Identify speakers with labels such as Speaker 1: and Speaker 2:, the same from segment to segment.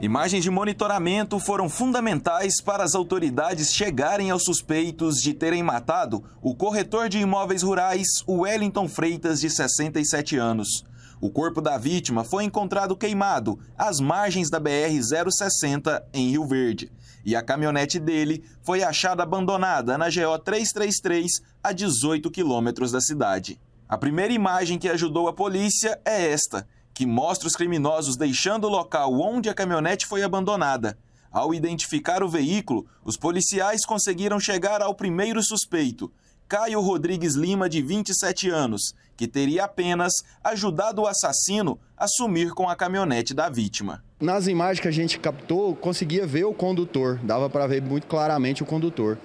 Speaker 1: Imagens de monitoramento foram fundamentais para as autoridades chegarem aos suspeitos de terem matado o corretor de imóveis rurais Wellington Freitas, de 67 anos. O corpo da vítima foi encontrado queimado às margens da BR-060, em Rio Verde. E a caminhonete dele foi achada abandonada na GO 333, a 18 quilômetros da cidade. A primeira imagem que ajudou a polícia é esta que mostra os criminosos deixando o local onde a caminhonete foi abandonada. Ao identificar o veículo, os policiais conseguiram chegar ao primeiro suspeito, Caio Rodrigues Lima, de 27 anos, que teria apenas ajudado o assassino a sumir com a caminhonete da vítima.
Speaker 2: Nas imagens que a gente captou, conseguia ver o condutor, dava para ver muito claramente o condutor.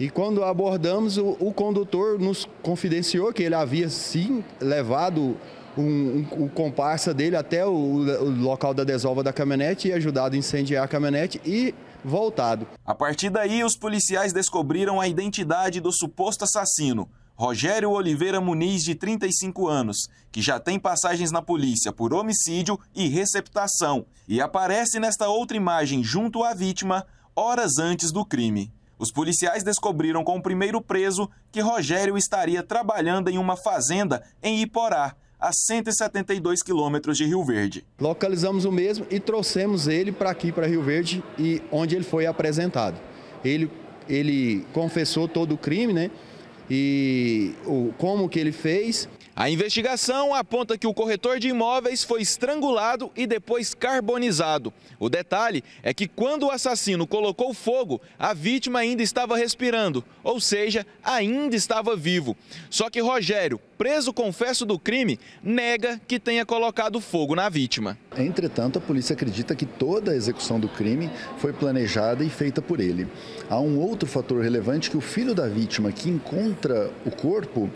Speaker 2: E quando abordamos, o, o condutor nos confidenciou que ele havia sim levado um, um, um comparsa dele até o, o local da desova da caminhonete
Speaker 1: e ajudado a incendiar a caminhonete e voltado. A partir daí, os policiais descobriram a identidade do suposto assassino, Rogério Oliveira Muniz, de 35 anos, que já tem passagens na polícia por homicídio e receptação, e aparece nesta outra imagem junto à vítima horas antes do crime. Os policiais descobriram com o primeiro preso que Rogério estaria trabalhando em uma fazenda em Iporá, a 172 quilômetros de Rio Verde.
Speaker 2: Localizamos o mesmo e trouxemos ele para aqui, para Rio Verde, e onde ele foi apresentado. Ele, ele confessou todo o crime, né? E o, como que ele fez. A
Speaker 1: investigação aponta que o corretor de imóveis foi estrangulado e depois carbonizado. O detalhe é que quando o assassino colocou fogo, a vítima ainda estava respirando, ou seja, ainda estava vivo. Só que Rogério, preso confesso do crime, nega que tenha colocado fogo na vítima.
Speaker 3: Entretanto, a polícia acredita que toda a execução do crime foi planejada e feita por ele. Há um outro fator relevante que o filho da vítima que encontra o corpo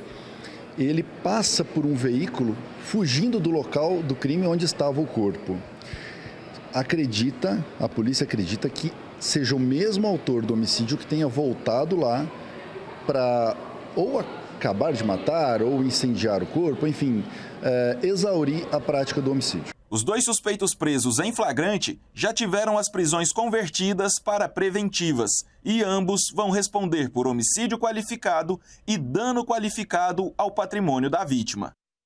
Speaker 3: ele passa por um veículo fugindo do local do crime onde estava o corpo. Acredita, a polícia acredita que seja o mesmo autor do homicídio que tenha voltado lá para ou acabar de matar ou incendiar o corpo, enfim, é, exaurir a prática do homicídio.
Speaker 1: Os dois suspeitos presos em flagrante já tiveram as prisões convertidas para preventivas e ambos vão responder por homicídio qualificado e dano qualificado ao patrimônio da vítima.